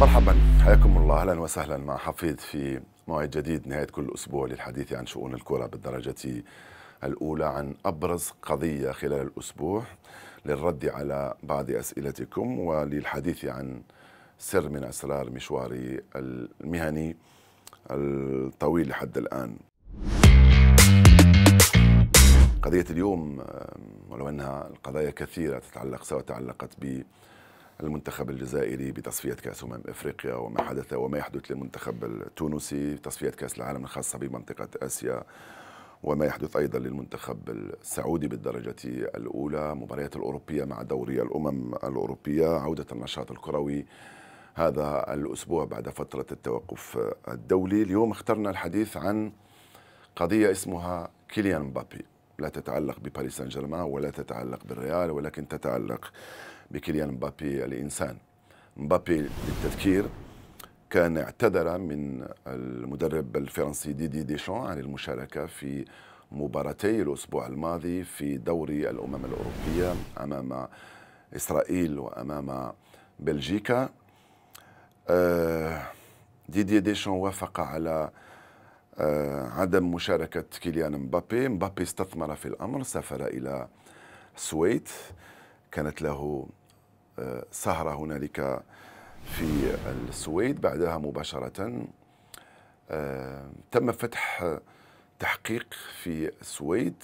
مرحبا حياكم الله اهلا وسهلا مع حفيظ في موعد جديد نهايه كل اسبوع للحديث عن شؤون الكره بالدرجه الاولى عن ابرز قضيه خلال الاسبوع للرد على بعض اسئلتكم وللحديث عن سر من اسرار مشواري المهني الطويل لحد الان. قضيه اليوم آه، ولو انها القضايا كثيره تتعلق سواء تعلقت ب المنتخب الجزائري بتصفية كأس أمم إفريقيا وما حدث وما يحدث للمنتخب التونسي تصفية كأس العالم الخاصة بمنطقة آسيا وما يحدث أيضا للمنتخب السعودي بالدرجة الأولى مباريات الأوروبية مع دوري الأمم الأوروبية عودة النشاط الكروي هذا الأسبوع بعد فترة التوقف الدولي اليوم اخترنا الحديث عن قضية اسمها كيليان مبابي لا تتعلق بباريس سان جيرمان ولا تتعلق بالريال ولكن تتعلق بكيليان مبابي الإنسان مبابي للتذكير كان اعتذر من المدرب الفرنسي ديدي ديشان عن المشاركة في مباراتي الأسبوع الماضي في دوري الأمم الأوروبية أمام إسرائيل وأمام بلجيكا آه، ديدي ديشان وافق على آه، عدم مشاركة كيليان مبابي مبابي استثمر في الأمر سافر إلى السويد كانت له سهرة هنالك في السويد بعدها مباشرة آه، تم فتح تحقيق في السويد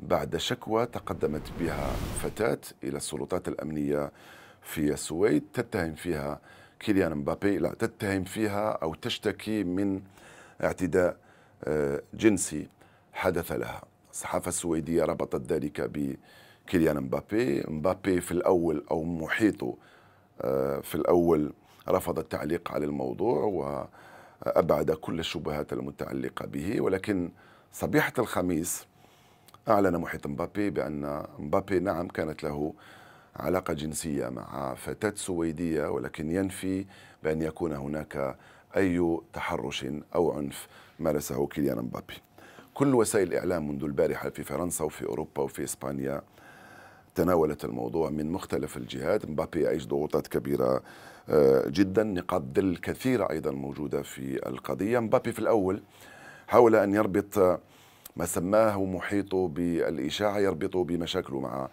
بعد شكوى تقدمت بها فتاة إلى السلطات الأمنية في السويد تتهم فيها كيليان مبابي لا تتهم فيها أو تشتكي من اعتداء آه، جنسي حدث لها الصحافة السويدية ربطت ذلك ب كيليان مبابي مبابي في الأول أو محيطه آه، في الأول رفض التعليق على الموضوع وأبعد كل الشبهات المتعلقة به ولكن صبيحة الخميس أعلن محيط مبابي بأن مبابي نعم كانت له علاقة جنسية مع فتاة سويدية ولكن ينفي بأن يكون هناك أي تحرش أو عنف مارسه كيليان مبابي كل وسائل الإعلام منذ البارحة في فرنسا وفي أوروبا وفي إسبانيا تناولت الموضوع من مختلف الجهات مبابي يعيش ضغوطات كبيرة آه، جدا نقاط ظل كثيرة أيضا موجودة في القضية مبابي في الأول حاول أن يربط ما سماه محيطه بالإشاعة يربطه بمشاكله مع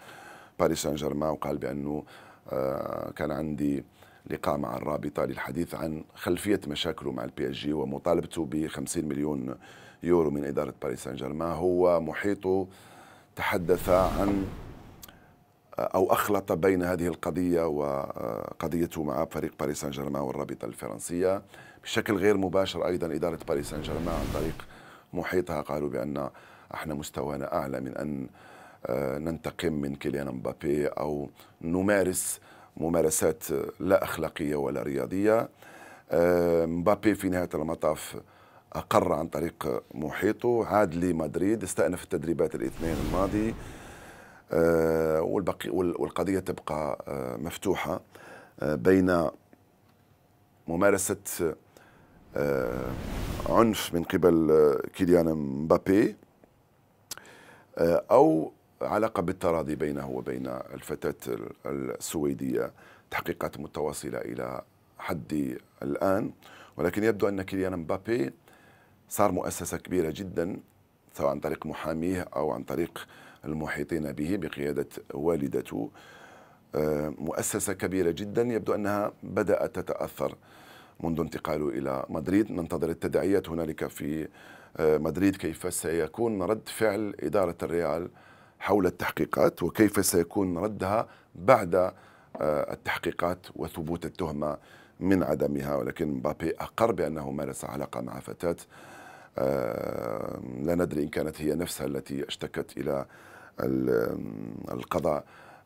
باريس سان جيرمان وقال بأنه آه، كان عندي لقاء مع الرابطة للحديث عن خلفية مشاكله مع البي اس جي ومطالبته ب 50 مليون يورو من إدارة باريس سان جيرمان هو محيطه تحدث عن او اخلط بين هذه القضيه وقضيته مع فريق باريس سان جيرمان والرابطه الفرنسيه بشكل غير مباشر ايضا اداره باريس سان جيرمان عن طريق محيطها قالوا بان احنا مستوانا اعلى من ان آه، ننتقم من كيليان مبابي او نمارس ممارسات لا اخلاقيه ولا رياضيه آه، مبابي في نهايه المطاف اقر عن طريق محيطه عاد لمدريد استأنف التدريبات الاثنين الماضي آه، والبقي والقضية تبقى آه، مفتوحة آه، بين ممارسة عنف من قبل كيليان مبابي أو علاقة بالتراضي بينه وبين الفتاة السويدية تحقيقات متواصلة إلى حد الآن ولكن يبدو أن كيليان مبابي صار مؤسسة كبيرة جدا سواء عن طريق محاميه أو عن طريق المحيطين به بقيادة والدته آه، مؤسسة كبيرة جدا يبدو أنها بدأت تتأثر منذ انتقاله إلى مدريد ننتظر التداعيات هنالك في آه، مدريد كيف سيكون رد فعل إدارة الريال حول التحقيقات وكيف سيكون ردها بعد آه، التحقيقات وثبوت التهمة من عدمها ولكن مبابي أقر بأنه مارس علاقة مع فتاة لا ندري إن كانت هي نفسها التي اشتكت إلى القضاء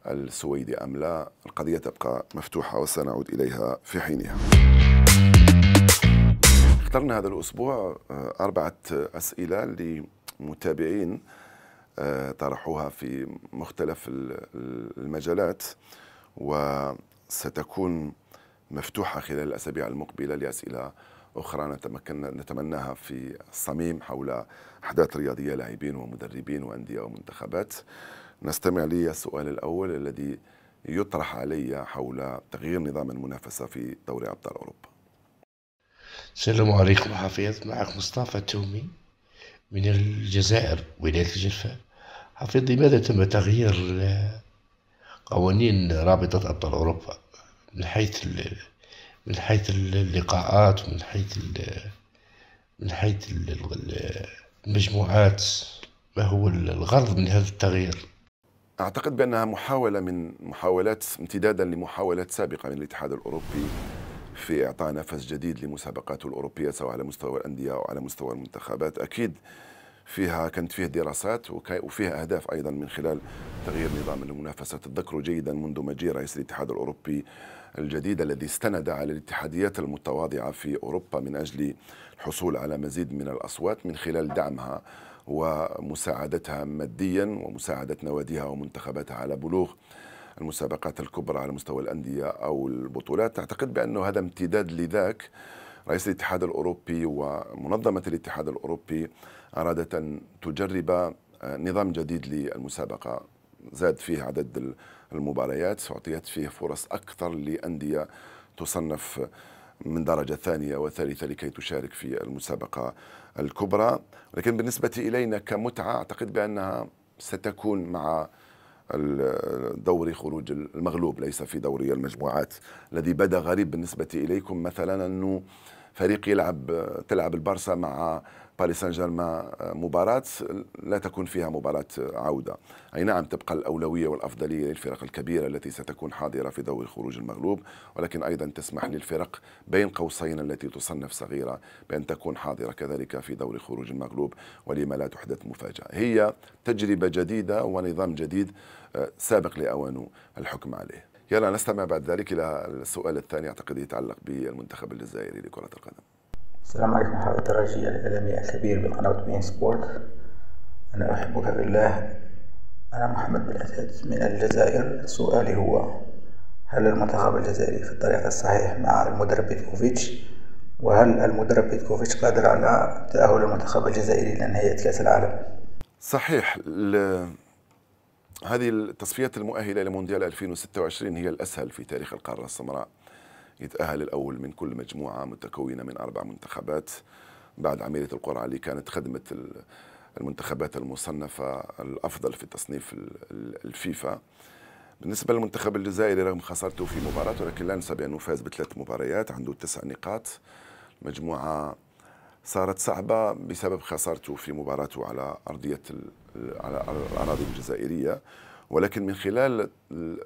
السويدي أم لا القضية تبقى مفتوحة وسنعود إليها في حينها اخترنا هذا الأسبوع اه، أربعة أسئلة لمتابعين اه، طرحوها في مختلف المجالات وستكون مفتوحة خلال الأسابيع المقبلة لأسئلة أخرى نتمكن نتمناها في الصميم حول أحداث رياضية لاعبين ومدربين وأندية ومنتخبات نستمع لي السؤال الأول الذي يطرح علي حول تغيير نظام المنافسة في دوري أبطال أوروبا السلام عليكم حفيظ معك مصطفى التومي من الجزائر ولاية الجرفة حفيظ لماذا تم تغيير قوانين رابطة أبطال أوروبا من حيث من حيث اللقاءات ومن حيث من حيث المجموعات ما هو الغرض من هذا التغيير أعتقد بأنها محاولة من محاولات امتدادا لمحاولات سابقة من الاتحاد الأوروبي في إعطاء نفس جديد لمسابقاته الأوروبية سواء على مستوى الأندية أو على مستوى المنتخبات أكيد فيها كانت فيه دراسات وفيها أهداف أيضا من خلال تغيير نظام المنافسة تذكروا جيدا منذ مجيء رئيس الاتحاد الأوروبي الجديد الذي استند على الاتحاديات المتواضعة في أوروبا من أجل الحصول على مزيد من الأصوات من خلال دعمها ومساعدتها ماديا ومساعدة نواديها ومنتخباتها على بلوغ المسابقات الكبرى على مستوى الأندية أو البطولات أعتقد بأنه هذا امتداد لذاك رئيس الاتحاد الأوروبي ومنظمة الاتحاد الأوروبي أرادت أن تجرب آه، نظام جديد للمسابقة زاد فيه عدد المباريات أعطيت فيه فرص أكثر لأندية تصنف من درجة ثانية وثالثة لكي تشارك في المسابقة الكبرى لكن بالنسبة إلينا كمتعة أعتقد بأنها ستكون مع دوري خروج المغلوب ليس في دوري المجموعات الذي بدا غريب بالنسبة إليكم مثلا أنه فريق يلعب تلعب البارسا مع باريس سان جيرمان مباراة لا تكون فيها مباراة آه، عودة أي نعم تبقى الأولوية والأفضلية للفرق الكبيرة التي ستكون حاضرة في دور خروج المغلوب ولكن أيضا تسمح للفرق بين قوسين التي تصنف صغيرة بأن تكون حاضرة كذلك في دور خروج المغلوب ولما لا تحدث مفاجأة هي تجربة جديدة ونظام جديد آه، سابق لأوانه الحكم عليه يلا نستمع بعد ذلك إلى السؤال الثاني أعتقد يتعلق بالمنتخب الجزائري لكرة القدم السلام عليكم حول الترجي الإعلامي الكبير بقناة بين سبورت أنا أحبك بالله أنا محمد بن أسد من الجزائر سؤالي هو هل المنتخب الجزائري في الطريق الصحيح مع المدرب بيتكوفيتش وهل المدرب بيتكوفيتش قادر على تأهل المنتخب الجزائري لنهاية كأس العالم؟ صحيح هذه التصفيات المؤهلة لمونديال 2026 هي الأسهل في تاريخ القارة السمراء يتأهل الأول من كل مجموعة متكونة من أربع منتخبات بعد عملية القرعة اللي كانت خدمت المنتخبات المصنفة الأفضل في تصنيف الفيفا بالنسبة للمنتخب الجزائري رغم خسارته في مباراة ولكن لا ننسى بأنه فاز بثلاث مباريات عنده تسع نقاط مجموعة صارت صعبة بسبب خسارته في مباراته على أرضية على الأراضي الجزائرية ولكن من خلال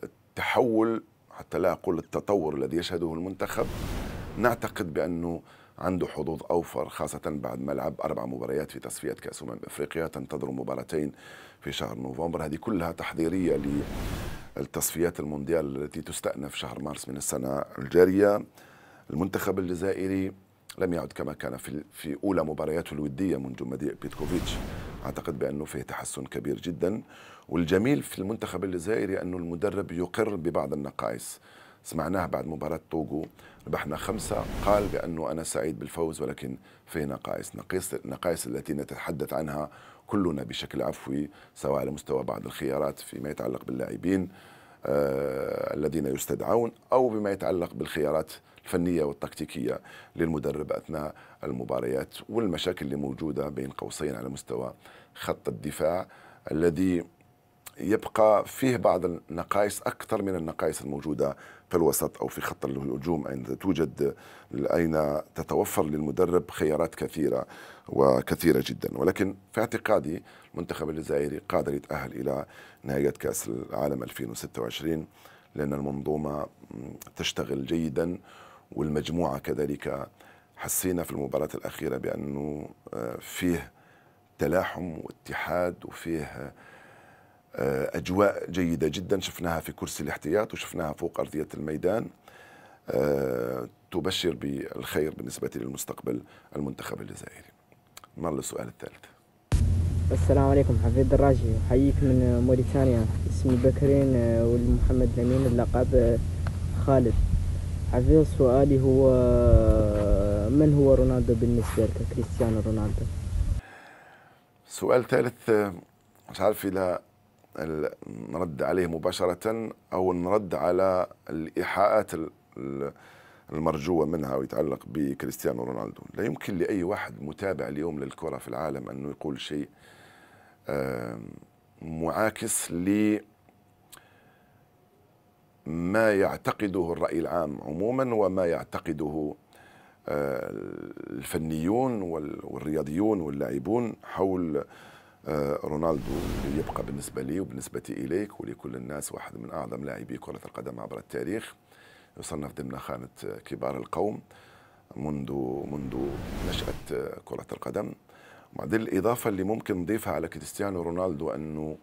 التحول حتى لا أقول التطور الذي يشهده المنتخب نعتقد بأنه عنده حظوظ أوفر خاصة بعد ما لعب أربع مباريات في تصفية كأس أمم إفريقيا تنتظر مباراتين في شهر نوفمبر هذه كلها تحضيرية للتصفيات المونديال التي تستأنف شهر مارس من السنة الجارية المنتخب الجزائري لم يعد كما كان في, في أولى مبارياته الودية منذ مدير بيتكوفيتش أعتقد بأنه فيه تحسن كبير جدا والجميل في المنتخب الجزائري أنه المدرب يقر ببعض النقائص سمعناه بعد مباراة طوغو ربحنا خمسة قال بأنه أنا سعيد بالفوز ولكن في نقائص نقائص التي نتحدث عنها كلنا بشكل عفوي سواء على مستوى بعض الخيارات فيما يتعلق باللاعبين آه، الذين يستدعون أو بما يتعلق بالخيارات الفنيه والتكتيكيه للمدرب اثناء المباريات والمشاكل اللي موجوده بين قوسين على مستوى خط الدفاع الذي يبقى فيه بعض النقائص اكثر من النقائص الموجوده في الوسط او في خط الهجوم اين توجد اين تتوفر للمدرب خيارات كثيره وكثيرة جدا ولكن في اعتقادي المنتخب الجزائري قادر يتأهل إلى نهائيات كأس العالم 2026 لأن المنظومة تشتغل جيدا والمجموعة كذلك حسينا في المباراة الأخيرة بأنه آه، فيه تلاحم واتحاد وفيه آه، أجواء جيدة جدا شفناها في كرسي الاحتياط وشفناها فوق أرضية الميدان آه، تبشر بالخير بالنسبة للمستقبل المنتخب الجزائري نال السؤال الثالث السلام عليكم حفيد الدراجي احييك من موريتانيا اسمي بكرين آه، والمحمد الامين اللقب آه، خالد حفيد سؤالي هو آه، من هو رونالدو بالنسبه لك كريستيانو رونالدو سؤال ثالث مش عارف اذا نرد عليه مباشره او نرد على الايحاءات المرجوة منها ويتعلق بكريستيانو رونالدو لا يمكن لأي واحد متابع اليوم للكرة في العالم أنه يقول شيء معاكس ل ما يعتقده الرأي العام عموما وما يعتقده آه، الفنيون والرياضيون واللاعبون حول آه، رونالدو اللي يبقى بالنسبة لي وبالنسبة إليك ولكل الناس واحد من أعظم لاعبي كرة القدم عبر التاريخ يصنف ضمن خانة كبار القوم منذ منذ نشأة كرة القدم مع الإضافة اللي ممكن نضيفها على كريستيانو رونالدو أنه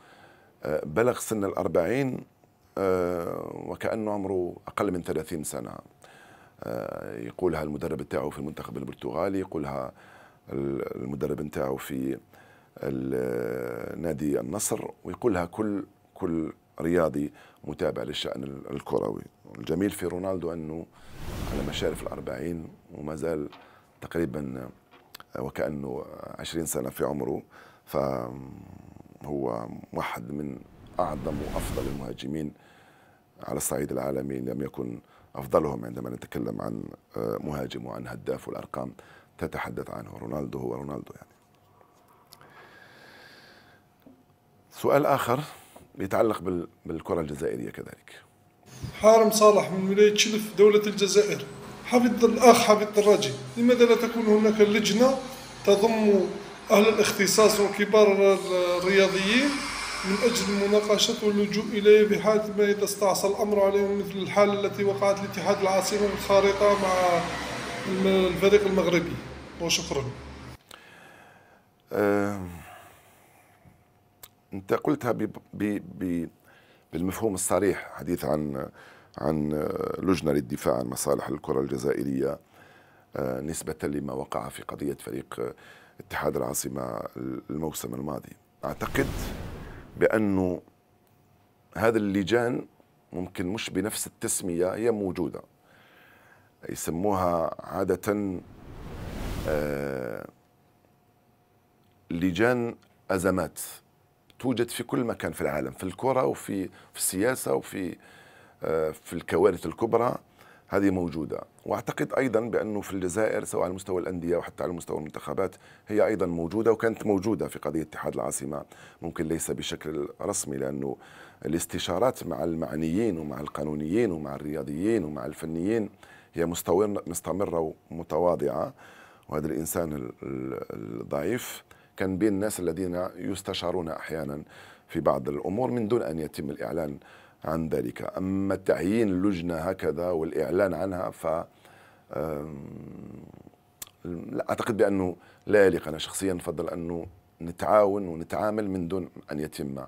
آه، بلغ سن الأربعين آه، وكأنه عمره أقل من 30 سنة آه، يقولها المدرب بتاعه في المنتخب البرتغالي يقولها المدرب بتاعه في نادي النصر ويقولها كل كل رياضي متابع للشأن الكروي الجميل في رونالدو أنه على مشارف الأربعين وما زال تقريبا آه، وكأنه عشرين سنة في عمره فهو واحد من أعظم وأفضل المهاجمين على الصعيد العالمي لم يكن أفضلهم عندما نتكلم عن آه، مهاجم وعن هداف والأرقام تتحدث عنه رونالدو هو رونالدو يعني سؤال آخر يتعلق بالكرة الجزائرية كذلك حارم صالح من ولاية شلف دولة الجزائر حفظ الأخ حفظ الدراجي لماذا لا تكون هناك لجنة تضم أهل الاختصاص وكبار الرياضيين من أجل مناقشة واللجوء إليه في حال ما إذا استعصى الأمر عليهم مثل الحالة التي وقعت لاتحاد العاصمة الخارطة مع الفريق المغربي وشكرا أه انت قلتها بي بي بي بالمفهوم الصريح حديث عن عن لجنه للدفاع عن مصالح الكره الجزائريه آه، نسبه لما وقع في قضيه فريق اتحاد العاصمه الموسم الماضي اعتقد بانه هذه اللجان ممكن مش بنفس التسميه هي موجوده يسموها عاده آه، لجان ازمات توجد في كل مكان في العالم في الكرة وفي في السياسة وفي آه، في الكوارث الكبرى هذه موجودة وأعتقد أيضا بأنه في الجزائر سواء على مستوى الأندية وحتى على مستوى المنتخبات هي أيضا موجودة وكانت موجودة في قضية اتحاد العاصمة ممكن ليس بشكل رسمي لأنه الاستشارات مع المعنيين ومع القانونيين ومع الرياضيين ومع الفنيين هي مستمرة ومتواضعة وهذا الإنسان الضعيف كان بين الناس الذين يستشارون أحيانا في بعض الأمور من دون أن يتم الإعلان عن ذلك أما تعيين لجنة هكذا والإعلان عنها ف لا أعتقد بأنه لا يليق أنا شخصيا أفضل أنه نتعاون ونتعامل من دون أن يتم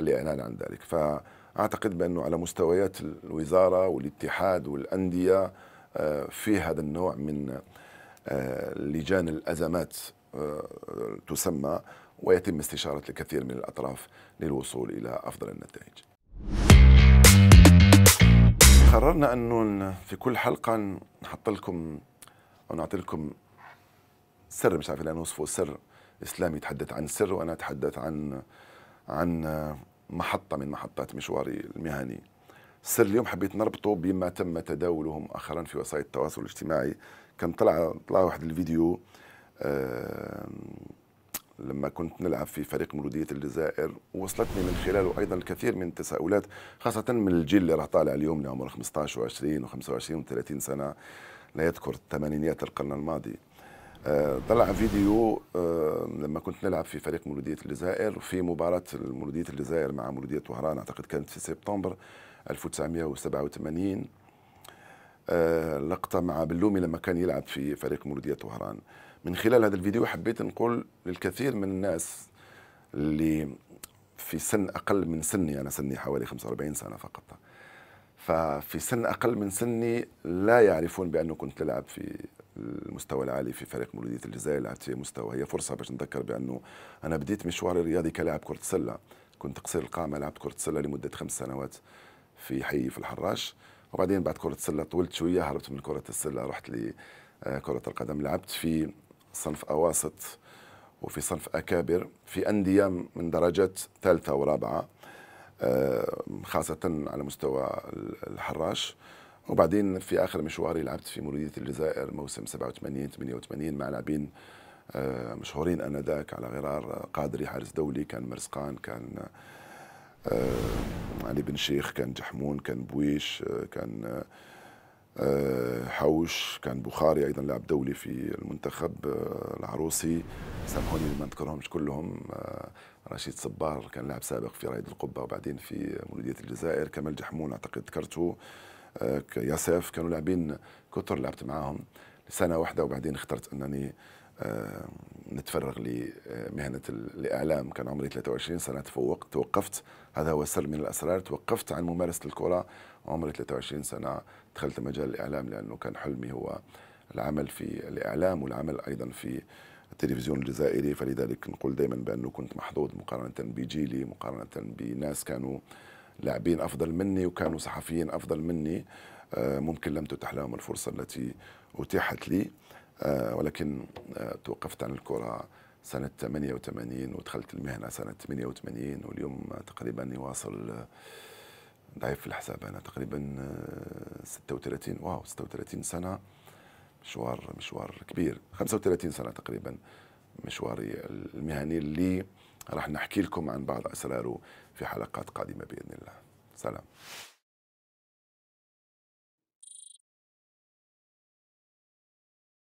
الإعلان عن ذلك فأعتقد بأنه على مستويات الوزارة والاتحاد والأندية أه، في هذا النوع من أه، لجان الأزمات تسمى ويتم استشارة الكثير من الأطراف للوصول إلى أفضل النتائج قررنا أنه في كل حلقة نحط لكم أو نعطي لكم سر مش عارف الآن وصفه سر إسلامي يتحدث عن سر وأنا أتحدث عن عن محطة من محطات مشواري المهني السر اليوم حبيت نربطه بما تم تداوله مؤخرا في وسائل التواصل الاجتماعي كان طلع طلع واحد الفيديو لما كنت نلعب في فريق مولودية الجزائر وصلتني من خلاله أيضا الكثير من التساؤلات خاصة من الجيل اللي راه طالع اليوم اللي عمره 15 و20 و25 و30 سنة لا يذكر الثمانينيات القرن الماضي آه، طلع فيديو لما كنت نلعب في فريق مولودية الجزائر في مباراة مولودية الجزائر مع مولودية وهران أعتقد كانت في سبتمبر 1987 آه، لقطة مع بلومي لما كان يلعب في فريق مولودية وهران من خلال هذا الفيديو حبيت نقول للكثير من الناس اللي في سن اقل من سني انا سني حوالي 45 سنه فقط ففي سن اقل من سني لا يعرفون بانه كنت العب في المستوى العالي في فريق مولوديه الجزائر لعبت في مستوى هي فرصه باش نذكر بانه انا بديت مشواري الرياضي كلاعب كره سله كنت قصير القامه لعبت كره سله لمده خمس سنوات في حي في الحراش وبعدين بعد كره السله طولت شويه هربت من كره السله رحت لكره آه، القدم لعبت في صنف أواسط وفي صنف أكابر في أندية من درجات ثالثة ورابعة آه، خاصة على مستوى الحراش وبعدين في آخر مشواري لعبت في مولودية الجزائر موسم 87 88 مع لاعبين آه، مشهورين انذاك على غرار قادري حارس دولي كان مرزقان كان آه، علي بن شيخ كان جحمون كان بويش كان آه، حوش كان بخاري ايضا لاعب دولي في المنتخب آه، العروسي سامحوني ما نذكرهمش كلهم آه، رشيد صبار كان لاعب سابق في رايد القبه وبعدين في مولوديه الجزائر كمال جحمون اعتقد ذكرته ياسف كانوا لاعبين كثر لعبت معاهم سنه واحده وبعدين اخترت انني آه، نتفرغ لمهنة الإعلام كان عمري 23 سنة تفوقت توقفت هذا هو سر من الأسرار توقفت عن ممارسة الكرة عمري 23 سنة دخلت مجال الإعلام لأنه كان حلمي هو العمل في الإعلام والعمل أيضا في التلفزيون الجزائري فلذلك نقول دائما بأنه كنت محظوظ مقارنة بجيلي مقارنة بناس كانوا لاعبين أفضل مني وكانوا صحفيين أفضل مني آه، ممكن لم تتح لهم الفرصة التي أتيحت لي آه، ولكن آه، توقفت عن الكرة سنة 88 ودخلت المهنة سنة 88 واليوم تقريبا يواصل آه، ضعيف في الحساب أنا تقريبا 36 واو 36 سنة مشوار مشوار كبير 35 سنة تقريبا مشواري المهني اللي راح نحكي لكم عن بعض أسراره في حلقات قادمة بإذن الله سلام